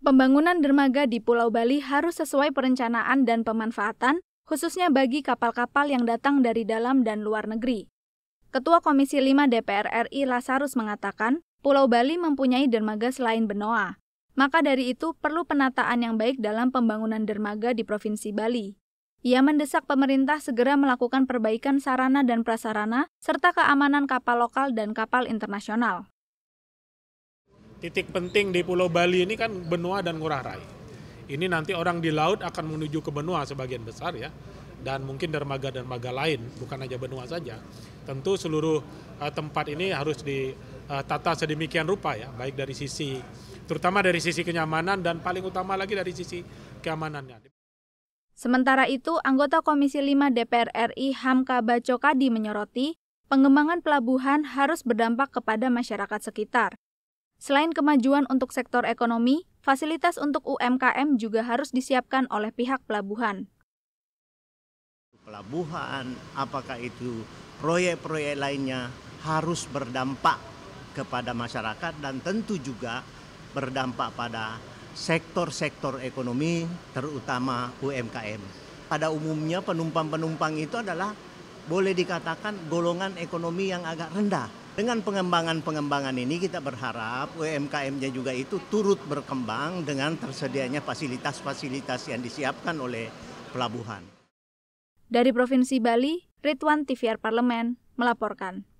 Pembangunan dermaga di Pulau Bali harus sesuai perencanaan dan pemanfaatan, khususnya bagi kapal-kapal yang datang dari dalam dan luar negeri. Ketua Komisi 5 DPR RI Lasarus mengatakan, Pulau Bali mempunyai dermaga selain Benoa. Maka dari itu perlu penataan yang baik dalam pembangunan dermaga di Provinsi Bali. Ia mendesak pemerintah segera melakukan perbaikan sarana dan prasarana serta keamanan kapal lokal dan kapal internasional titik penting di Pulau Bali ini kan benua dan Ngurah Rai. Ini nanti orang di laut akan menuju ke benua sebagian besar ya, dan mungkin dermaga-dermaga lain, bukan hanya benua saja. Tentu seluruh uh, tempat ini harus ditata eh, sedemikian rupa ya, baik dari sisi, terutama dari sisi kenyamanan dan paling utama lagi dari sisi keamanannya. Sementara itu, anggota Komisi 5 DPR RI Hamka Bacokadi menyoroti, pengembangan pelabuhan harus berdampak kepada masyarakat sekitar. Selain kemajuan untuk sektor ekonomi, fasilitas untuk UMKM juga harus disiapkan oleh pihak pelabuhan. Pelabuhan, apakah itu proyek-proyek lainnya harus berdampak kepada masyarakat dan tentu juga berdampak pada sektor-sektor ekonomi terutama UMKM. Pada umumnya penumpang-penumpang itu adalah boleh dikatakan golongan ekonomi yang agak rendah. Dengan pengembangan-pengembangan ini kita berharap UMKM-nya juga itu turut berkembang dengan tersedianya fasilitas-fasilitas yang disiapkan oleh pelabuhan. Dari Provinsi Bali, Ridwan TVR Parlemen melaporkan.